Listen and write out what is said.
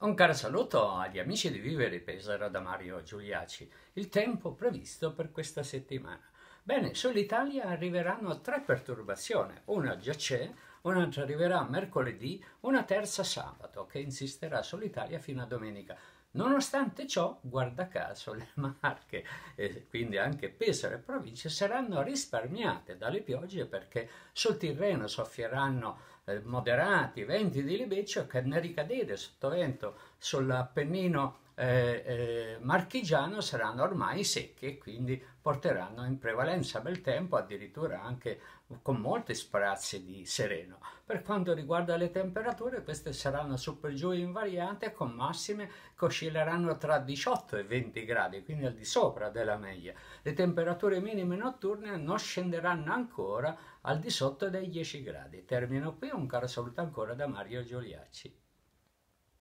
Un caro saluto agli amici di Vivere Pesaro da Mario Giuliaci. Il tempo previsto per questa settimana. Bene, sull'Italia arriveranno tre perturbazioni. Una già c'è, un'altra arriverà mercoledì, una terza sabato che insisterà sull'Italia fino a domenica. Nonostante ciò, guarda caso, le Marche e quindi anche Pesaro e province saranno risparmiate dalle piogge perché sul Tirreno soffieranno eh, moderati venti di libeccio che nel ricadere sotto vento sull'Appennino eh, eh, marchigiano saranno ormai secche e quindi porteranno in prevalenza bel tempo, addirittura anche con molte sprazzi di sereno. Per quanto riguarda le temperature, queste saranno su per giù invariate con massime che oscilleranno tra 18 e 20 gradi, quindi al di sopra della media. Le temperature minime notturne non scenderanno ancora al di sotto dei 10 gradi. Termino qui, un caro saluto ancora da Mario Giuliacci.